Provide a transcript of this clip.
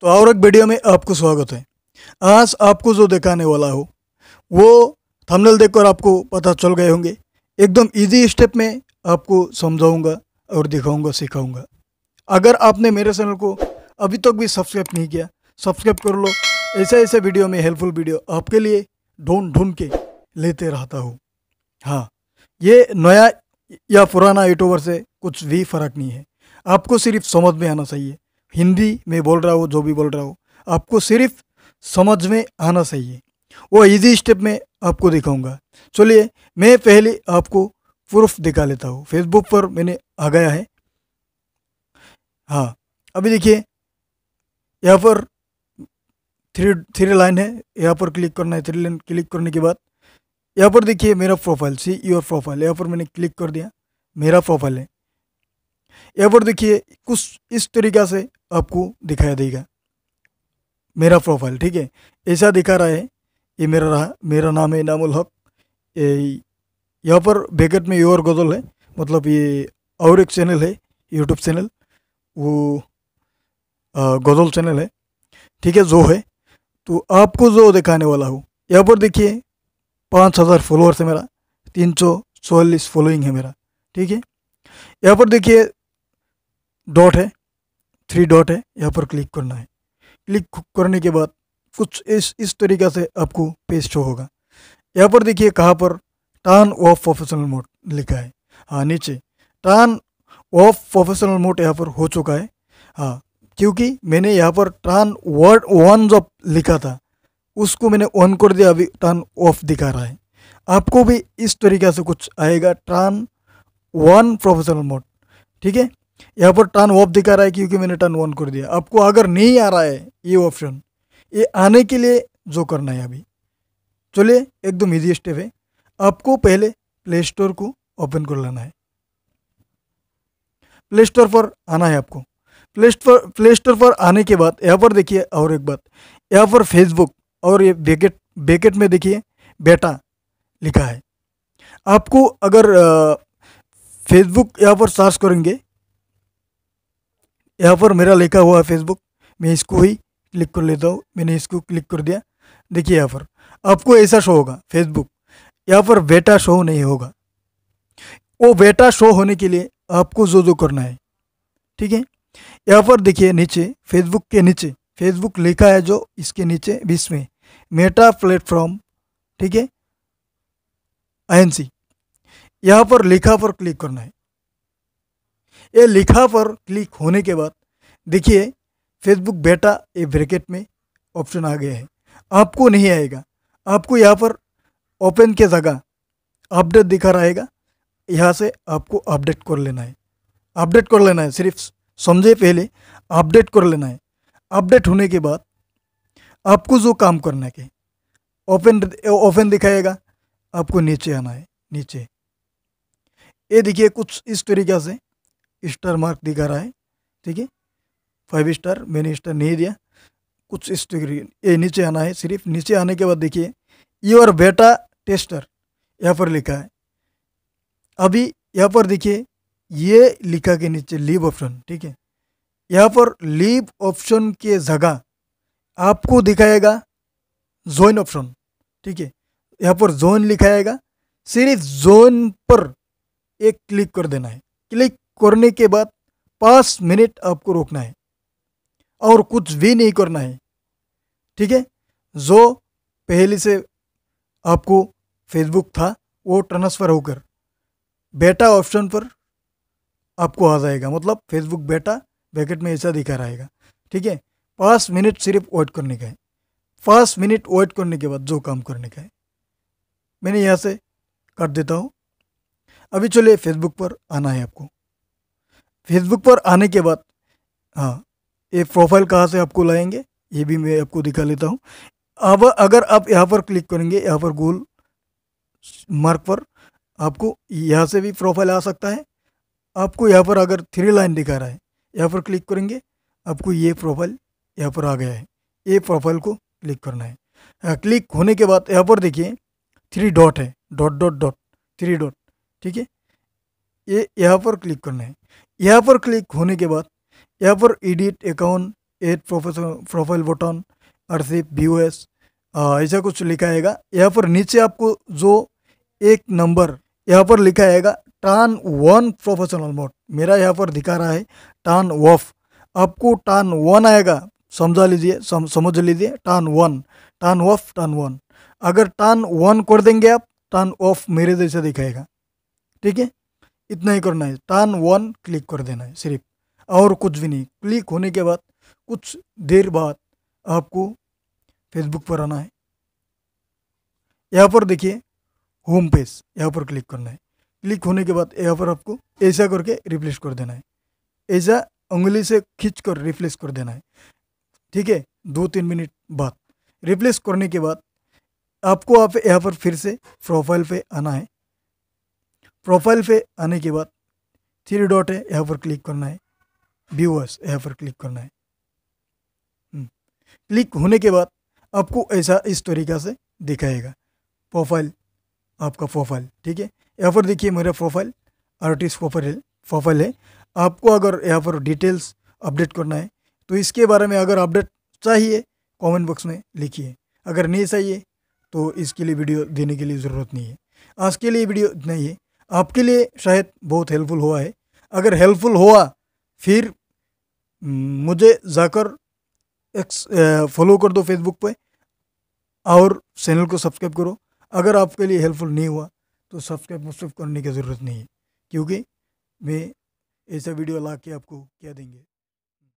तो और एक वीडियो में आपको स्वागत है आज आपको जो दिखाने वाला हो वो थंबनेल देखकर आपको पता चल गए होंगे एकदम इजी स्टेप में आपको समझाऊंगा और दिखाऊंगा सिखाऊंगा अगर आपने मेरे चैनल को अभी तक भी सब्सक्राइब नहीं किया सब्सक्राइब कर लो ऐसे ऐसे वीडियो में हेल्पफुल वीडियो आपके लिए ढूंढ ढूंढ के लेते रहता हूँ हाँ ये नया या पुराना यूट्यूबर से कुछ भी फ़र्क नहीं है आपको सिर्फ समझ में आना चाहिए हिंदी में बोल रहा हो जो भी बोल रहा हो आपको सिर्फ समझ में आना चाहिए वो इजी स्टेप में आपको दिखाऊंगा चलिए मैं पहले आपको प्रूफ दिखा लेता हूँ फेसबुक पर मैंने आ गया है हाँ अभी देखिए यहाँ पर थ्री थ्री लाइन है यहाँ पर क्लिक करना है थ्री लाइन क्लिक करने के बाद यहाँ पर देखिए मेरा प्रोफाइल सी योर प्रोफाइल यहाँ पर मैंने क्लिक कर दिया मेरा प्रोफाइल है यहाँ पर देखिए कुछ इस तरीका से आपको दिखाया देगा मेरा प्रोफाइल ठीक है ऐसा दिखा रहा है ये मेरा रहा मेरा नाम है इनामुल हक यहाँ पर बेगट में योर गजल है मतलब ये और एक चैनल है यूट्यूब चैनल वो गजल चैनल है ठीक है जो है तो आपको जो दिखाने वाला हूँ यहाँ पर देखिए पाँच हज़ार फॉलोअर्स है मेरा तीन सौ चौलीस फॉलोइंग है मेरा ठीक है यहाँ पर देखिए डॉट है थ्री डॉट है यहाँ पर क्लिक करना है क्लिक करने के बाद कुछ इस इस तरीका से आपको पेस्ट शो होगा यहाँ पर देखिए कहाँ पर टर्न ऑफ प्रोफेशनल मोड लिखा है हाँ नीचे टर्न ऑफ प्रोफेशनल मोड यहाँ पर हो चुका है हाँ क्योंकि मैंने यहाँ पर टर्न वर्ड वन जब लिखा था उसको मैंने ऑन कर दिया अभी टर्न ऑफ दिखा रहा है आपको भी इस तरीका से कुछ आएगा टर्न वन प्रोफेशनल मोड ठीक है यहाँ पर टर्न ऑफ दिखा रहा है क्योंकि मैंने टर्न ऑन कर दिया आपको अगर नहीं आ रहा है ये ऑप्शन ये आने के लिए जो करना है अभी चलिए एकदम ईजी स्टेप है आपको पहले प्ले स्टोर को ओपन कर लेना है प्ले स्टोर पर आना है आपको प्ले स्टोर प्ले स्टोर पर आने के बाद यहाँ पर देखिए और एक बात यहाँ पर फेसबुक और ये बेकेट बेकेट में देखिए बेटा लिखा है आपको अगर फेसबुक यहाँ पर सर्च करेंगे यहाँ पर मेरा लिखा हुआ है फेसबुक मैं इसको ही क्लिक कर लेता हूँ मैंने इसको क्लिक कर दिया देखिए यहाँ पर आपको ऐसा शो होगा फेसबुक यहाँ पर बेटा शो नहीं होगा वो बेटा शो होने के लिए आपको जो जो करना है ठीक है यहाँ पर देखिए नीचे फेसबुक के नीचे फेसबुक लिखा है जो इसके नीचे बीस में मेटा प्लेटफॉर्म ठीक है आई एन सी यहाँ पर लिखा पर क्लिक करना है ये लिखा पर क्लिक होने के बाद देखिए फेसबुक बेटा ये ब्रैकेट में ऑप्शन आ गया है आपको नहीं आएगा आपको यहाँ पर ओपन के जगह अपडेट दिखा रहेगा यहाँ से आपको अपडेट कर लेना है अपडेट कर लेना है सिर्फ समझे पहले अपडेट कर लेना है अपडेट होने के बाद आपको जो काम करना है ओपन ओपन दिखाएगा आपको नीचे आना है नीचे ये देखिए कुछ इस तरीके से स्टार मार्क दिखा रहा है ठीक है फाइव स्टार मैंने स्टार नहीं दिया कुछ स्टिकर ये नीचे आना है सिर्फ नीचे आने के बाद देखिए योर बेटा टेस्टर यहाँ पर लिखा है अभी यहाँ पर देखिए ये लिखा के नीचे लीव ऑप्शन ठीक है यहाँ पर लीव ऑप्शन के जगह आपको दिखाएगा जोइन ऑप्शन ठीक है यहाँ पर जोन लिखाएगा सिर्फ जोइन पर एक क्लिक कर देना है क्लिक करने के बाद पाँच मिनट आपको रोकना है और कुछ भी नहीं करना है ठीक है जो पहले से आपको फेसबुक था वो ट्रांसफ़र होकर बेटा ऑप्शन पर आपको आ जाएगा मतलब फेसबुक बेटा बैकेट में ऐसा दिखा रहेगा ठीक है पाँच मिनट सिर्फ वेट करने का है पाँच मिनट वेट करने के बाद जो काम करने का है मैंने यहाँ से कर देता हूँ अभी चलिए फेसबुक पर आना है आपको फेसबुक पर आने के बाद हाँ ये प्रोफाइल कहाँ से आपको लाएंगे ये भी मैं आपको दिखा लेता हूँ अब अगर आप यहाँ पर क्लिक करेंगे यहाँ पर गोल मार्क पर आपको यहाँ से भी प्रोफाइल आ सकता है आपको यहाँ पर अगर थ्री लाइन दिखा रहा है यहाँ पर क्लिक करेंगे आपको ये प्रोफाइल यहाँ पर आ गया है ये प्रोफाइल को क्लिक करना है आ, हाँ, क्लिक होने के बाद यहाँ पर देखिए थ्री डॉट है dot dot dot three dot ठीक है ये यहाँ पर क्लिक करना है यहाँ पर क्लिक होने के बाद यहाँ पर edit account add profile button अर्सिप बी एस ऐसा कुछ लिखा आएगा यहाँ पर नीचे आपको जो एक नंबर यहाँ पर लिखा आएगा टर्न वन प्रोफेशनल मोड मेरा यहाँ पर दिखा रहा है टर्न ऑफ़ आपको टर्न वन आएगा समझा लीजिए सम, समझ लीजिए turn on turn off turn on अगर टर्न वन कर देंगे आप टर्न ऑफ मेरे जैसे दिखाएगा ठीक है इतना ही करना है टर्न वन क्लिक कर देना है सिर्फ और कुछ भी नहीं क्लिक होने के बाद कुछ देर बाद आपको फेसबुक पर आना है यहाँ पर देखिए होम पेज यहाँ पर क्लिक करना है क्लिक होने के बाद यहाँ पर आपको ऐसा करके रिप्लेस कर देना है ऐसा उंगली से खींच कर रिप्लेस कर देना है ठीक है दो तीन मिनट बाद रिप्लेस करने के बाद आपको आप यहाँ पर फिर से प्रोफाइल पे आना है प्रोफाइल पे आने के बाद थ्री डॉट है यहाँ पर क्लिक करना है व्यूअर्स यहाँ पर क्लिक करना है क्लिक हम्म। होने के बाद आपको ऐसा इस तरीका से दिखाएगा प्रोफाइल आपका प्रोफाइल ठीक है यहाँ पर देखिए मेरा प्रोफाइल आर्टिस्ट प्रोफाइल प्रोफाइल है आपको अगर यहाँ पर डिटेल्स अपडेट करना है तो इसके बारे में अगर अपडेट चाहिए कमेंट बॉक्स में लिखिए अगर नहीं चाहिए तो इसके लिए वीडियो देने के लिए ज़रूरत नहीं है आज के लिए वीडियो इतना ही है आपके लिए शायद बहुत हेल्पफुल हुआ है अगर हेल्पफुल हुआ फिर मुझे जाकर फॉलो कर दो फेसबुक पे और चैनल को सब्सक्राइब करो अगर आपके लिए हेल्पफुल नहीं हुआ तो सब्सक्राइब वब्सक्राइब करने की ज़रूरत नहीं है क्योंकि मैं ऐसा वीडियो ला के आपको क्या देंगे